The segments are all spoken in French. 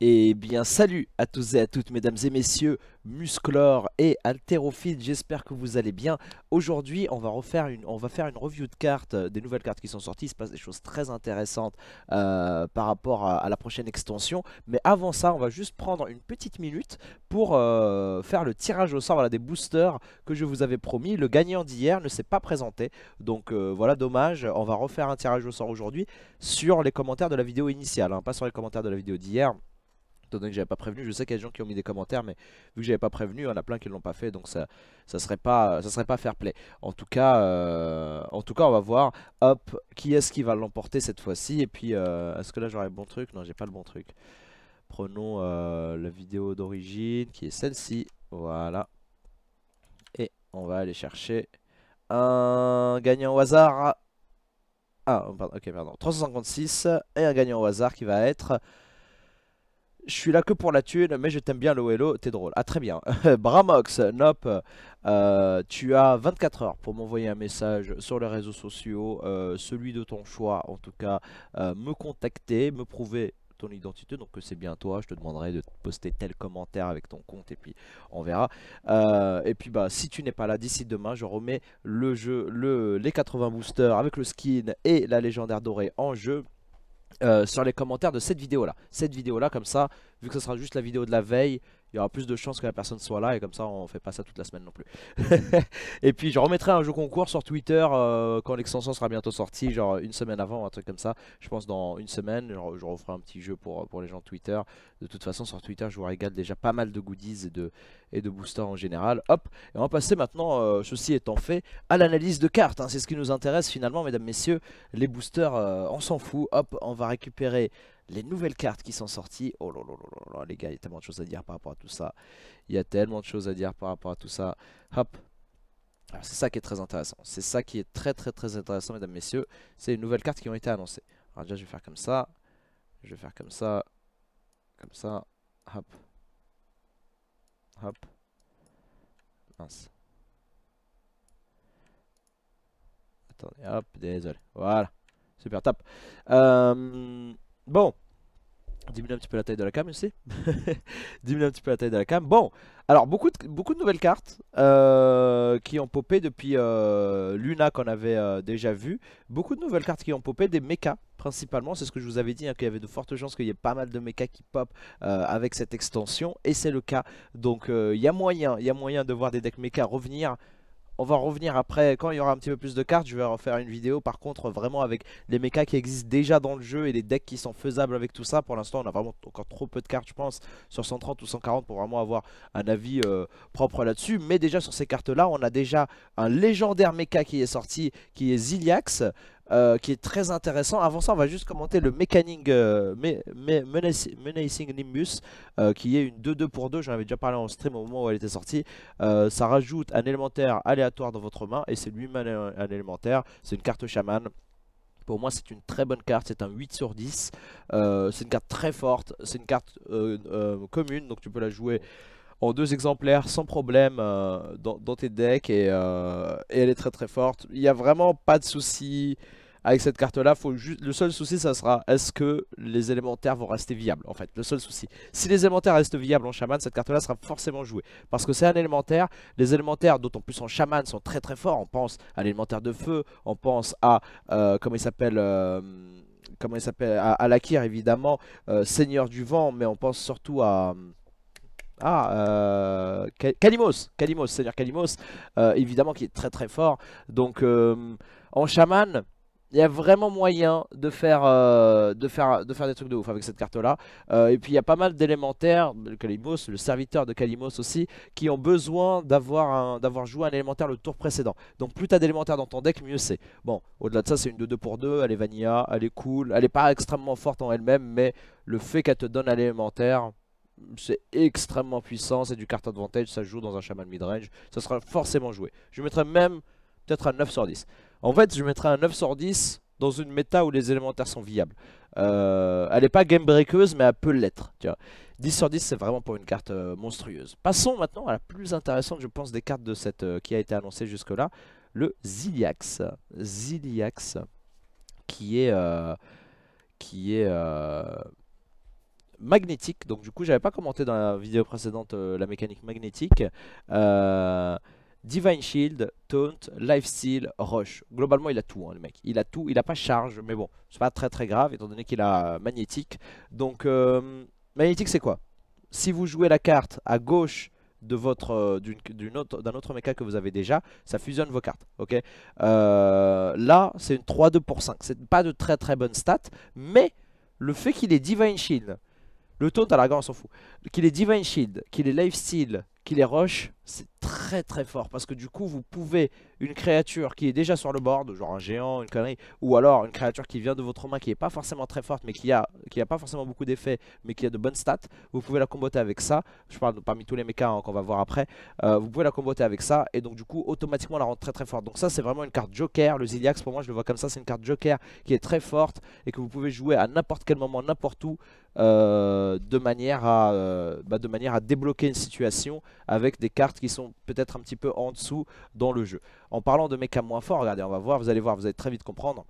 Et eh bien salut à tous et à toutes mesdames et messieurs, Musclore et haltérophiles, j'espère que vous allez bien. Aujourd'hui on va refaire une on va faire une review de cartes, euh, des nouvelles cartes qui sont sorties, il se passe des choses très intéressantes euh, par rapport à, la prochaine extension. Mais avant ça on va juste prendre une petite minute pour euh, faire le tirage au sort des boosters que je vous avais promis. Le gagnant d'hier ne s'est pas présenté, donc voilà dommage, on va refaire un tirage au sort aujourd'hui sur les commentaires de la vidéo initiale, hein, pas sur les commentaires de la vidéo d'hier étant donné que j'avais pas prévenu. Je sais qu'il y a des gens qui ont mis des commentaires, mais vu que j'avais pas prévenu, il y en a plein qui l'ont pas fait, donc ça, ça serait pas, ça serait pas fair play. En tout cas, euh, en tout cas, on va voir. Hop, qui est-ce qui va l'emporter cette fois-ci Et puis, euh, est-ce que là j'aurai le bon truc Non, j'ai pas le bon truc. Prenons euh, la vidéo d'origine, qui est celle-ci. Voilà. Et on va aller chercher un gagnant au hasard. Ah, ok, pardon. 356 et un gagnant au hasard qui va être je suis là que pour la thune, mais je t'aime bien, Loelo, t'es drôle. Ah, très bien. Bramox, nope. Euh, tu as 24 heures pour m'envoyer un message sur les réseaux sociaux, euh, celui de ton choix, en tout cas, euh, me contacter, me prouver ton identité, donc que c'est bien toi, je te demanderai de poster tel commentaire avec ton compte et puis on verra. et puis bah si tu n'es pas là d'ici demain, je remets le jeu, le, les 80 boosters avec le skin et la légendaire dorée en jeu. Euh, sur les commentaires de cette vidéo là. Cette vidéo là comme ça, vu que ce sera juste la vidéo de la veille, il y aura plus de chances que la personne soit là et comme ça on fait pas ça toute la semaine non plus. et puis je remettrai un jeu concours sur Twitter euh, quand l'extension sera bientôt sortie, genre une semaine avant, un truc comme ça. Je pense dans une semaine, je, referai un petit jeu pour, euh, pour les gens de Twitter. De toute façon sur Twitter je vous régale déjà pas mal de goodies et de, et de boosters en général. Hop, et on va passer maintenant, euh, ceci étant fait, à l'analyse de cartes. Hein. C'est ce qui nous intéresse finalement mesdames, messieurs. Les boosters, on s'en fout. Hop, on va récupérer les nouvelles cartes qui sont sorties. Oh là là là là les gars, il y a tellement de choses à dire par rapport à tout ça. Il y a tellement de choses à dire par rapport à tout ça. Hop. Alors c'est ça qui est très intéressant. C'est ça qui est très très très intéressant, mesdames, messieurs. C'est les nouvelles cartes qui ont été annoncées. Alors déjà, je vais faire comme ça. Je vais faire comme ça. Comme ça. Hop. Hop. Mince. Attendez, hop, désolé. Voilà. Super, top. Euh... Bon. Diminue un petit peu la taille de la cam aussi. Diminue un petit peu la taille de la cam. Bon, alors beaucoup de, beaucoup de nouvelles cartes euh, qui ont popé depuis euh, Luna qu'on avait euh, déjà vu. Beaucoup de nouvelles cartes qui ont popé, des mechas principalement. C'est ce que je vous avais dit, hein, qu'il y avait de fortes chances qu'il y ait pas mal de mechas qui pop avec cette extension. Et c'est le cas. Donc il y a moyen, il y a moyen de voir des decks mechas revenir on va revenir après, quand il y aura un petit peu plus de cartes, je vais refaire une vidéo par contre vraiment avec les mechas qui existent déjà dans le jeu et les decks qui sont faisables avec tout ça. Pour l'instant on a vraiment encore trop peu de cartes je pense sur 130 ou 140 pour vraiment avoir un avis euh, propre là-dessus. Mais déjà sur ces cartes là on a déjà un légendaire mecha qui est sorti qui est Ziliax. Euh, qui est très intéressant. Avant ça, on va juste commenter le Mechaning, euh, menacing, Nimbus, euh, qui est une 2-2 pour 2, j'en avais déjà parlé en stream au moment où elle était sortie. ça rajoute un élémentaire aléatoire dans votre main, et c'est lui-même un, élémentaire, c'est une carte chaman. Pour moi, c'est une très bonne carte, c'est un 8 sur 10, c'est une carte très forte, c'est une carte commune, donc tu peux la jouer en deux exemplaires sans problème dans, tes decks et, et, elle est très très forte. Il n'y a vraiment pas de soucis avec cette carte là le seul souci ça sera est-ce que les élémentaires vont rester viables en fait le seul souci si les élémentaires restent viables en chaman cette carte là sera forcément jouée parce que c'est un élémentaire les élémentaires d'autant plus en chaman sont très très forts on pense à l'élémentaire de feu on pense à euh, comment il s'appelle euh, comment il s'appelle à, l'Akir évidemment euh, seigneur du vent mais on pense surtout à ah, euh, Kalimos, Kalimos, Seigneur Kalimos, évidemment qui est très très fort. Donc en chaman, il y a vraiment moyen de faire, euh, de, faire, de faire des trucs de ouf avec cette carte-là. Euh, et puis il y a pas mal d'élémentaires, le Kalimos, le serviteur de Kalimos aussi, qui ont besoin d'avoir joué un élémentaire le tour précédent. Donc plus as d'élémentaires dans ton deck, mieux c'est. Bon, au-delà de ça, c'est une de 2 pour 2, elle est vanilla, elle est cool, elle est pas extrêmement forte en elle-même, mais le fait qu'elle te donne un élémentaire, c'est extrêmement puissant, c'est du carton advantage, ça joue dans un shaman midrange, ça sera forcément joué. Je mettrai même peut-être un 9 sur 10. En fait, je mettrais un 9 sur 10 dans une méta où les élémentaires sont viables. Euh, elle n'est pas game breakeuse, mais elle peut l'être. 10 sur 10, c'est vraiment pour une carte euh, monstrueuse. Passons maintenant à la plus intéressante, je pense, des cartes de cette euh, qui a été annoncée jusque-là, le Ziliax. Ziliax, qui est, qui est magnétique. Donc du coup, j'avais pas commenté dans la vidéo précédente la mécanique magnétique. Euh, Divine Shield, Taunt, Lifesteal, Rush. Globalement, il a tout, hein, le mec. Il a tout, il a pas charge, mais bon, c'est pas très très grave, étant donné qu'il a Magnétique. Donc, euh, Magnétique, c'est quoi Si vous jouez la carte à gauche de votre euh, d'un autre, autre que vous avez déjà, ça fusionne vos cartes. Ok. Euh, là, c'est une 3-2 pour 5. C'est pas de très très bonne stat, mais le fait qu'il ait Divine Shield, le taunt à la on s'en fout, qu'il ait Divine Shield, qu'il ait Lifesteal, qu'il ait Rush, c'est très très très fort parce que du coup vous pouvez une créature qui est déjà sur le board, genre un géant, une connerie, ou alors une créature qui vient de votre main qui n'est pas forcément très forte mais qui a, a pas forcément beaucoup d'effets mais qui a de bonnes stats, vous pouvez la comboter avec ça. Je parle parmi tous les mechas hein, qu'on va voir après. Euh, vous pouvez la comboter avec ça et donc du coup automatiquement la rendre très très forte. Donc ça c'est vraiment une carte joker. Le Ziliax pour moi je le vois comme ça, c'est une carte joker qui est très forte et que vous pouvez jouer à n'importe quel moment, n'importe où. Euh, de, euh, bah, de manière à débloquer une situation avec des cartes qui sont peut-être un petit peu en dessous dans le jeu. En parlant de mecha moins fort, regardez, on va voir, vous allez voir, vous allez très vite comprendre.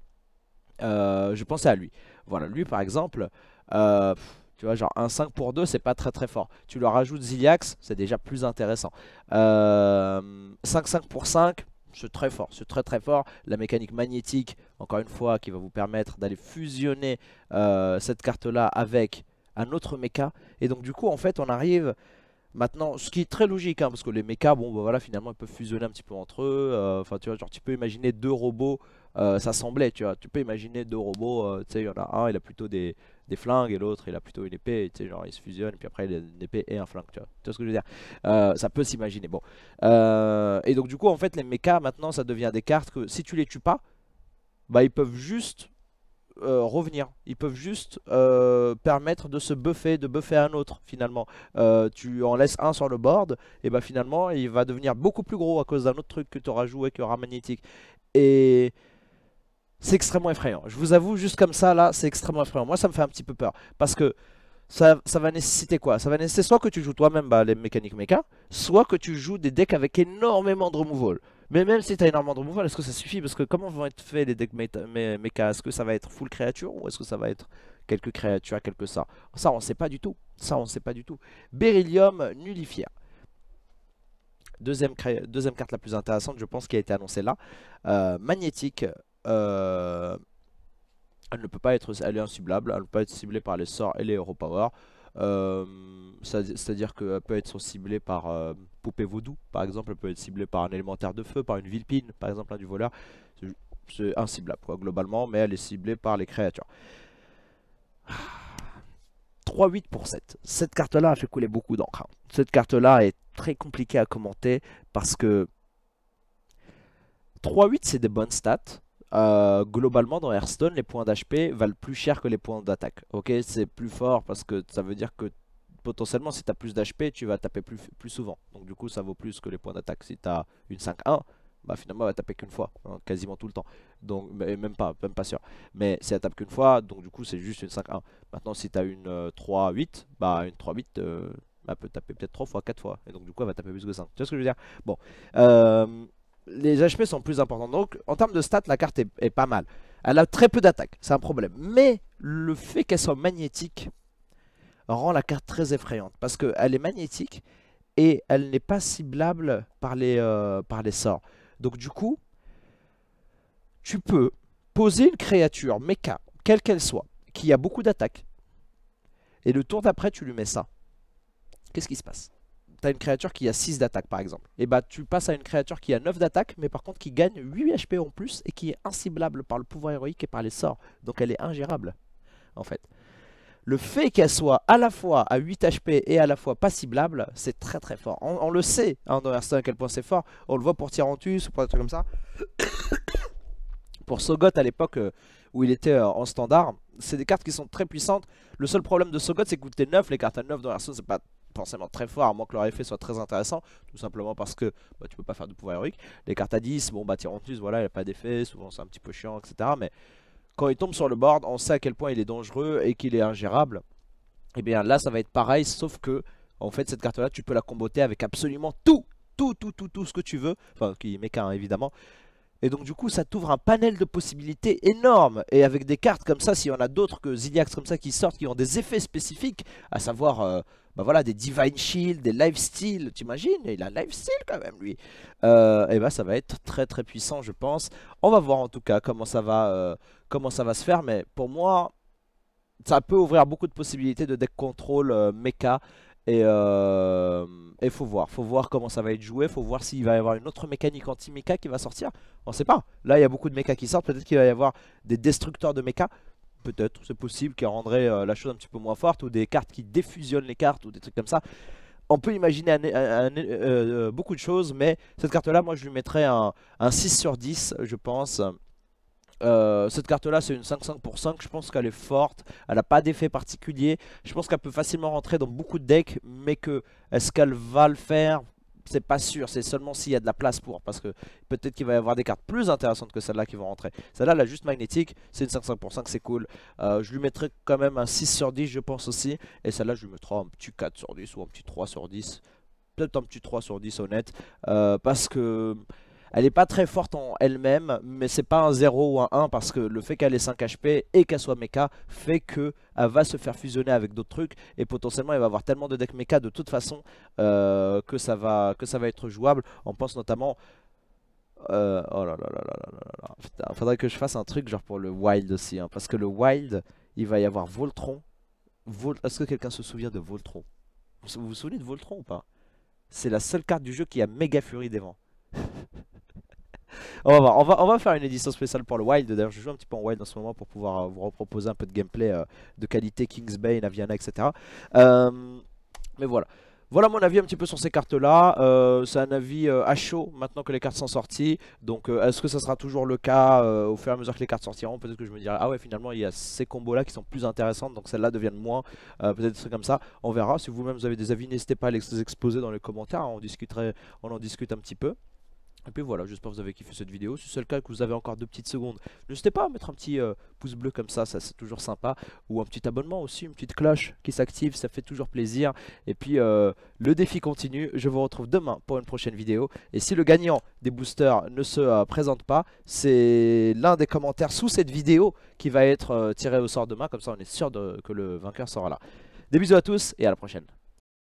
Euh, je pensais à lui. Voilà, lui par exemple, euh, tu vois, genre un 5 pour 2, c'est pas très très fort. Tu leur rajoutes Ziliax, c'est déjà plus intéressant. 5-5 euh, pour 5, c'est très fort, c'est très très fort. La mécanique magnétique, encore une fois, qui va vous permettre d'aller fusionner cette carte-là avec un autre mecha. Et donc du coup, en fait, on arrive Maintenant, ce qui est très logique, hein, parce que les mechas, bon, bah, voilà, finalement, ils peuvent fusionner un petit peu entre eux. Euh, enfin, tu vois, genre, tu peux imaginer deux robots euh, ça s'assembler, tu vois. Tu peux imaginer deux robots, euh, tu sais, il y en a un, il a plutôt des, des flingues, et l'autre, il a plutôt une épée, tu sais, genre, ils se fusionnent, puis après, il a une épée et un flingue, tu vois. Tu vois ce que je veux dire Ça peut s'imaginer, bon. et donc, du coup, en fait, les mechas, maintenant, ça devient des cartes que si tu les tues pas, bah, ils peuvent juste euh, revenir. Ils peuvent juste euh, permettre de se buffer, de buffer un autre finalement. Euh, tu en laisses un sur le board, et bah finalement il va devenir beaucoup plus gros à cause d'un autre truc que tu auras joué qui aura magnétique. Et c'est extrêmement effrayant. Je vous avoue, juste comme ça là, c'est extrêmement effrayant. Moi ça me fait un petit peu peur parce que ça, va nécessiter quoi Ça va nécessiter soit que tu joues toi-même bah, les mécaniques mecha soit que tu joues des decks avec énormément de removal. Mais même si t'as énormément de removal, est-ce que ça suffit Parce que comment vont être faits les decks Est-ce que ça va être full créature ou est-ce que ça va être quelques créatures, quelques ça Ça on sait pas du tout. Ça on sait pas du tout. Beryllium Nullifier, Deuxième, Deuxième carte la plus intéressante, je pense, qui a été annoncée là. Euh, magnétique. Euh, elle ne peut pas être elle est insublable, elle ne peut pas être ciblée par les sorts et les hero power. Euh, c'est-à-dire qu'elle euh, peut être ciblée par euh, Poupée Vaudou, par exemple, elle peut être ciblée par un élémentaire de feu, par une vilpine, par exemple, un du voleur. C'est inciblable, quoi, globalement, mais elle est ciblée par les créatures. 3-8 pour 7. Cette carte-là a fait couler beaucoup d'encre. Hein. Cette carte-là est très compliquée à commenter parce que 3-8 c'est des bonnes stats, euh, globalement dans Hearthstone, les points d'HP valent plus cher que les points d'attaque. Ok, c'est plus fort parce que ça veut dire que potentiellement si tu as plus d'HP, tu vas taper plus, plus souvent. Donc du coup, ça vaut plus que les points d'attaque. Si tu as une 5-1, bah finalement elle taper qu'une fois, hein, quasiment tout le temps. Donc même pas, même pas sûr. Mais si elle tape qu'une fois, donc du coup c'est juste une 5-1. Maintenant si t'as une 3-8, euh, bah une 3-8 euh, elle peut taper peut-être 3 fois, 4 fois. Et donc du coup elle va taper plus que ça, Tu vois ce que je veux dire Bon. Euh, les HP sont plus importants. Donc, en termes de stats, la carte est, pas mal. Elle a très peu d'attaques, c'est un problème. Mais le fait qu'elle soit magnétique rend la carte très effrayante. Parce qu'elle est magnétique et elle n'est pas ciblable par les, euh, par les sorts. Donc du coup, tu peux poser une créature méca, quelle qu'elle soit, qui a beaucoup d'attaques. Et le tour d'après, tu lui mets ça. Qu'est-ce qui se passe t'as une créature qui a 6 d'attaque par exemple, et bah tu passes à une créature qui a 9 d'attaque, mais par contre qui gagne 8 HP en plus et qui est inciblable par le pouvoir héroïque et par les sorts. Donc elle est ingérable, en fait. Le fait qu'elle soit à la fois à 8 HP et à la fois pas ciblable, c'est très très fort. On, le sait hein, dans Hearthstone à quel point c'est fort. On le voit pour Tyrantus ou pour des trucs comme ça. pour Sogot à l'époque euh, où il était euh, en standard, c'est des cartes qui sont très puissantes. Le seul problème de Sogot, c'est que coûter 9. Les cartes à 9 dans Hearthstone, c'est pas forcément très fort, à moins que leur effet soit très intéressant, tout simplement parce que bah, tu peux pas faire de pouvoir héroïque. Les cartes à 10, bon bah plus, voilà, il a pas d'effet, souvent c'est un petit peu chiant, etc. Mais quand il tombe sur le board, on sait à quel point il est dangereux et qu'il est ingérable. Et eh bien là, ça va être pareil, sauf que, en fait, cette carte-là, tu peux la comboter avec absolument tout, tout, tout, tout, tout ce que tu veux. Enfin, qui met hein, évidemment. Et donc du coup ça t'ouvre un panel de possibilités énorme Et avec des cartes comme ça, s'il y en a d'autres que Ziliax comme ça qui sortent, qui ont des effets spécifiques À savoir, euh, bah voilà, des Divine Shield, des Lifestyle, tu t'imagines Il a Lifestyle quand même lui euh, Et bien bah, ça va être très très puissant je pense On va voir en tout cas comment ça va, euh, comment ça va se faire Mais pour moi, ça peut ouvrir beaucoup de possibilités de deck contrôle mecha et, euh, faut voir, faut voir comment ça va être joué, faut voir s'il va y avoir une autre mécanique anti méca qui va sortir. On sait pas. Là, il y a beaucoup de mechas qui sortent, peut-être qu'il va y avoir des destructeurs de mecha. Peut-être, c'est possible, qui rendrait euh, la chose un petit peu moins forte, ou des cartes qui défusionnent les cartes, ou des trucs comme ça. On peut imaginer euh, euh, beaucoup de choses, mais cette carte-là, moi, je lui mettrais un, 6 sur 10, je pense. Euh, cette carte là c'est une 5-5 pour 5 Je pense qu'elle est forte, elle n'a pas d'effet particulier Je pense qu'elle peut facilement rentrer dans beaucoup de decks Mais que, est-ce qu'elle va le faire c'est pas sûr, c'est seulement s'il y a de la place pour Parce que peut-être qu'il va y avoir des cartes plus intéressantes que celle-là qui vont rentrer Celle-là, elle a juste magnétique, c'est une 5-5 pour 5, c'est cool euh, Je lui mettrai quand même un 6 sur 10 je pense aussi Et celle-là je lui mettrai un petit 4 sur 10 ou un petit 3 sur 10 Peut-être un petit 3 sur 10 honnête euh, Parce que elle n'est pas très forte en elle-même, mais c'est pas un 0 ou un 1 parce que le fait qu'elle ait 5 HP et qu'elle soit mecha fait que elle va se faire fusionner avec d'autres trucs et potentiellement elle va avoir tellement de decks mecha de toute façon euh, que, ça va, que ça va être jouable. On pense notamment... Euh, oh là là là là là là faudrait que je fasse un truc genre pour le wild aussi, hein, parce que le wild, il va y avoir Voltron. Est-ce que quelqu'un se souvient de Voltron Vous vous souvenez de Voltron ou pas C'est la seule carte du jeu qui a méga furie des on va On va, faire une édition spéciale pour le Wild. D'ailleurs, je joue un petit peu en Wild en ce moment pour pouvoir euh, vous reproposer un peu de gameplay euh, de qualité Bay, Naviana, etc. Euh, mais voilà. Voilà mon avis un petit peu sur ces cartes-là. c'est un avis à chaud maintenant que les cartes sont sorties. Donc est-ce que ça sera toujours le cas au fur et à mesure que les cartes sortiront Peut-être que je me dirai, ah ouais finalement il y a ces combos-là qui sont plus intéressantes, donc celles-là deviennent moins. Peut-être des trucs comme ça. On verra. Si vous-même avez des avis, n'hésitez pas à les exposer dans les commentaires. On, discuterait, on en discute un petit peu. Et puis voilà, j'espère que vous avez kiffé cette vidéo. Si c'est le cas que vous avez encore deux petites secondes, n'hésitez pas à mettre un petit euh, pouce bleu comme ça, ça c'est toujours sympa. Ou un petit abonnement aussi, une petite cloche qui s'active, ça fait toujours plaisir. Et puis euh, le défi continue, je vous retrouve demain pour une prochaine vidéo. Et si le gagnant des boosters ne se euh, présente pas, c'est l'un des commentaires sous cette vidéo qui va être tiré au sort demain. Comme ça on est sûr que le vainqueur sera là. Des bisous à tous et à la prochaine.